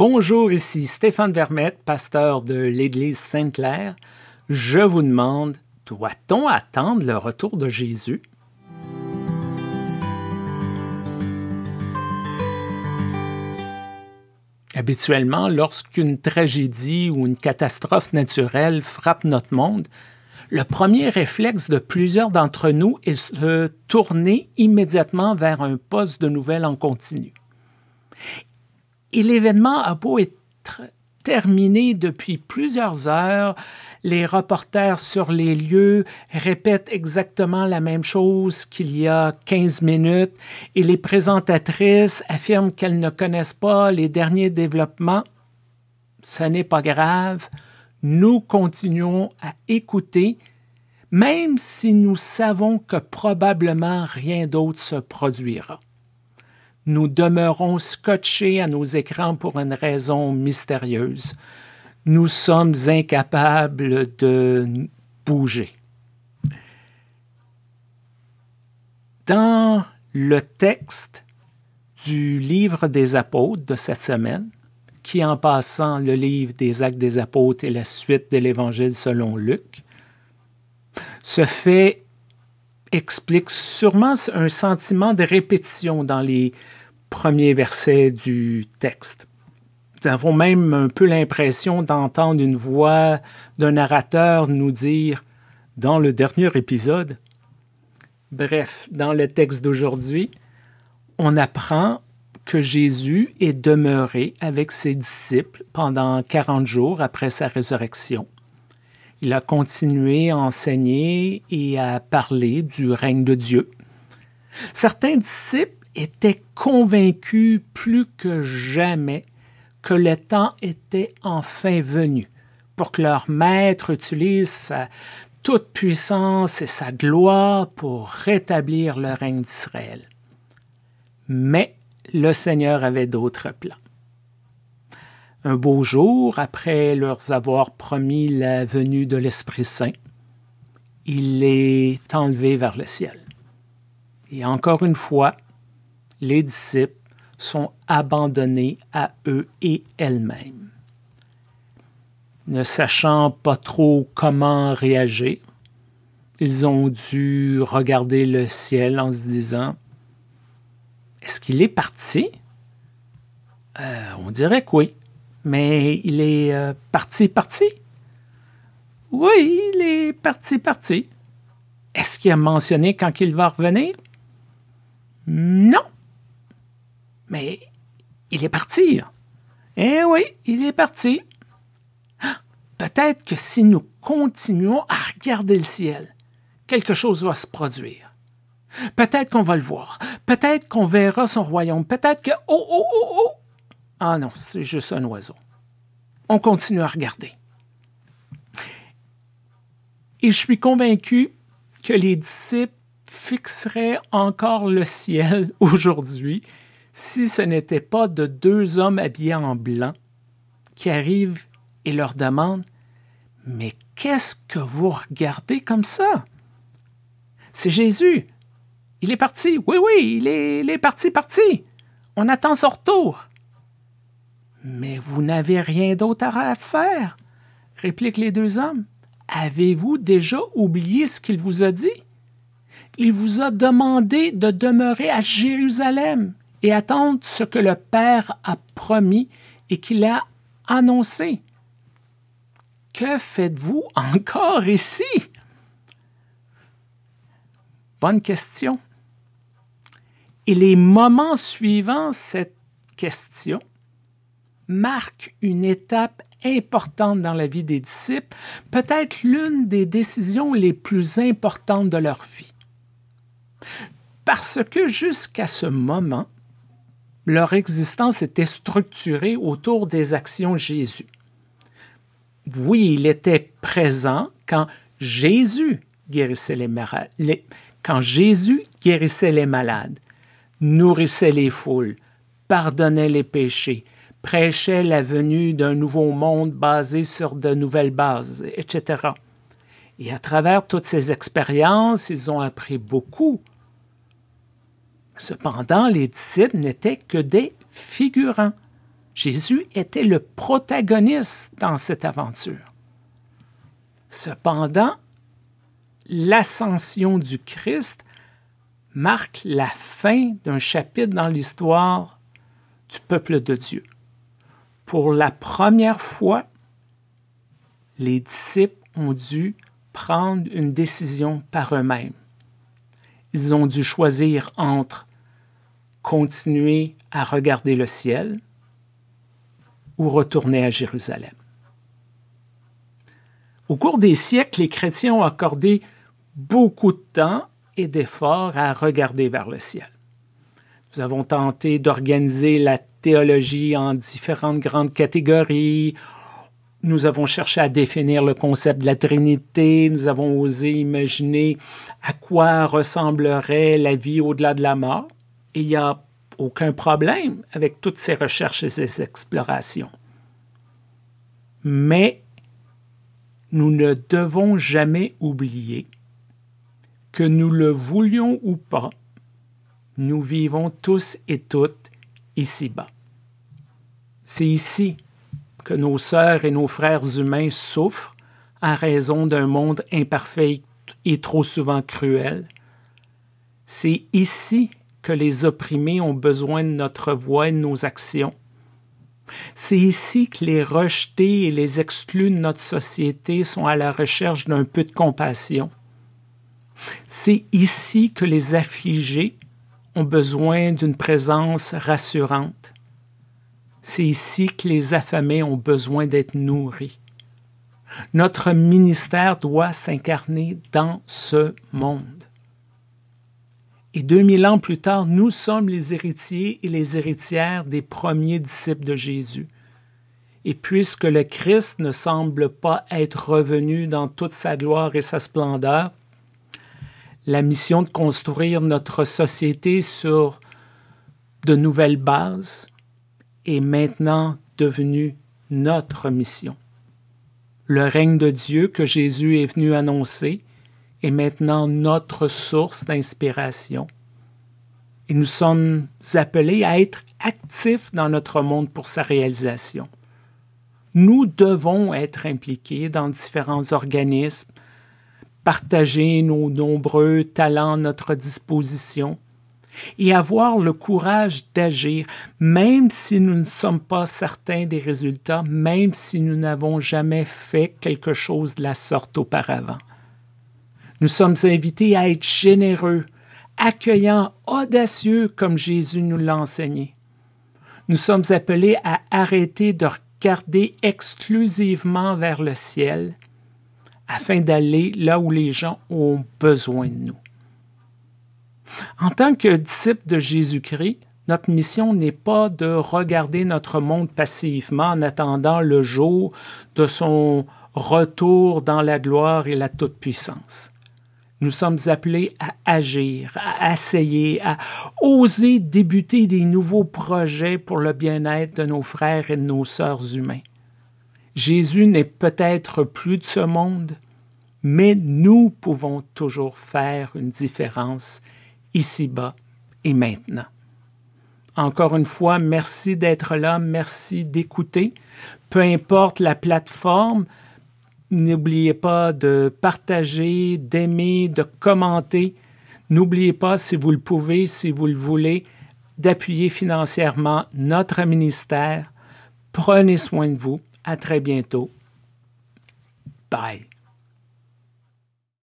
Bonjour, ici Stéphane Vermette, pasteur de l'Église Sainte-Claire. Je vous demande, doit-on attendre le retour de Jésus? Habituellement, lorsqu'une tragédie ou une catastrophe naturelle frappe notre monde, le premier réflexe de plusieurs d'entre nous est de se tourner immédiatement vers un poste de nouvelles en continu. Et l'événement a beau être terminé depuis plusieurs heures, les reporters sur les lieux répètent exactement la même chose qu'il y a 15 minutes et les présentatrices affirment qu'elles ne connaissent pas les derniers développements. Ce n'est pas grave, nous continuons à écouter, même si nous savons que probablement rien d'autre se produira nous demeurons scotchés à nos écrans pour une raison mystérieuse. Nous sommes incapables de bouger. Dans le texte du livre des apôtres de cette semaine, qui en passant le livre des actes des apôtres et la suite de l'évangile selon Luc, ce fait explique sûrement un sentiment de répétition dans les premier verset du texte. Nous avons même un peu l'impression d'entendre une voix d'un narrateur nous dire dans le dernier épisode. Bref, dans le texte d'aujourd'hui, on apprend que Jésus est demeuré avec ses disciples pendant 40 jours après sa résurrection. Il a continué à enseigner et à parler du règne de Dieu. Certains disciples étaient convaincus, plus que jamais que le temps était enfin venu pour que leur maître utilise sa toute puissance et sa gloire pour rétablir le règne d'Israël. Mais le Seigneur avait d'autres plans. Un beau jour, après leur avoir promis la venue de l'Esprit Saint, il est enlevé vers le ciel. Et encore une fois, les disciples sont abandonnés à eux et elles-mêmes. Ne sachant pas trop comment réagir, ils ont dû regarder le ciel en se disant Est-ce qu'il est parti euh, On dirait que oui, mais il est euh, parti, parti. Oui, il est parti, parti. Est-ce qu'il a mentionné quand il va revenir Non. Mais il est parti. Eh oui, il est parti. Ah, peut-être que si nous continuons à regarder le ciel, quelque chose va se produire. Peut-être qu'on va le voir. Peut-être qu'on verra son royaume. Peut-être que... Oh, oh, oh, oh! Ah non, c'est juste un oiseau. On continue à regarder. Et je suis convaincu que les disciples fixeraient encore le ciel aujourd'hui si ce n'était pas de deux hommes habillés en blanc qui arrivent et leur demandent Mais qu'est-ce que vous regardez comme ça C'est Jésus. Il est parti. Oui, oui, il est, parti, parti. On attend son retour. Mais vous n'avez rien d'autre à faire, répliquent les deux hommes. Avez-vous déjà oublié ce qu'il vous a dit? Il vous a demandé de demeurer à Jérusalem et attendre ce que le Père a promis et qu'il a annoncé. Que faites-vous encore ici? Bonne question. Et les moments suivants cette question marquent une étape importante dans la vie des disciples, peut-être l'une des décisions les plus importantes de leur vie. Parce que jusqu'à ce moment, leur existence était structurée autour des actions de Jésus. Oui, il était présent quand Jésus guérissait les malades, quand Jésus guérissait les malades, nourrissait les foules, pardonnait les péchés, prêchait la venue d'un nouveau monde basé sur de nouvelles bases, etc. Et à travers toutes ces expériences, ils ont appris beaucoup Cependant, les disciples n'étaient que des figurants. Jésus était le protagoniste dans cette aventure. Cependant, l'ascension du Christ marque la fin d'un chapitre dans l'histoire du peuple de Dieu. Pour la première fois, les disciples ont dû prendre une décision par eux-mêmes. Ils ont dû choisir entre continuer à regarder le ciel ou retourner à Jérusalem. Au cours des siècles, les chrétiens ont accordé beaucoup de temps et d'efforts à regarder vers le ciel. Nous avons tenté d'organiser la théologie en différentes grandes catégories. Nous avons cherché à définir le concept de la Trinité. Nous avons osé imaginer à quoi ressemblerait la vie au-delà de la mort il n'y a aucun problème avec toutes ces recherches et ces explorations. Mais nous ne devons jamais oublier que nous le voulions ou pas, nous vivons tous et toutes ici-bas. C'est ici que nos sœurs et nos frères humains souffrent à raison d'un monde imparfait et trop souvent cruel. C'est ici que les opprimés ont besoin de notre voix et de nos actions. C'est ici que les rejetés et les exclus de notre société sont à la recherche d'un peu de compassion. C'est ici que les affligés ont besoin d'une présence rassurante. C'est ici que les affamés ont besoin d'être nourris. Notre ministère doit s'incarner dans ce monde. Et 2000 ans plus tard, nous sommes les héritiers et les héritières des premiers disciples de Jésus. Et puisque le Christ ne semble pas être revenu dans toute sa gloire et sa splendeur, la mission de construire notre société sur de nouvelles bases est maintenant devenue notre mission. Le règne de Dieu que Jésus est venu annoncer est maintenant notre source d'inspiration. Et nous sommes appelés à être actifs dans notre monde pour sa réalisation. Nous devons être impliqués dans différents organismes, partager nos nombreux talents notre disposition et avoir le courage d'agir, même si nous ne sommes pas certains des résultats, même si nous n'avons jamais fait quelque chose de la sorte auparavant. Nous sommes invités à être généreux, accueillants, audacieux comme Jésus nous l'a enseigné. Nous sommes appelés à arrêter de regarder exclusivement vers le ciel afin d'aller là où les gens ont besoin de nous. En tant que disciples de Jésus-Christ, notre mission n'est pas de regarder notre monde passivement en attendant le jour de son retour dans la gloire et la toute-puissance. Nous sommes appelés à agir, à essayer, à oser débuter des nouveaux projets pour le bien-être de nos frères et de nos sœurs humains. Jésus n'est peut-être plus de ce monde, mais nous pouvons toujours faire une différence ici-bas et maintenant. Encore une fois, merci d'être là, merci d'écouter. Peu importe la plateforme, N'oubliez pas de partager, d'aimer, de commenter. N'oubliez pas, si vous le pouvez, si vous le voulez, d'appuyer financièrement notre ministère. Prenez soin de vous. À très bientôt. Bye.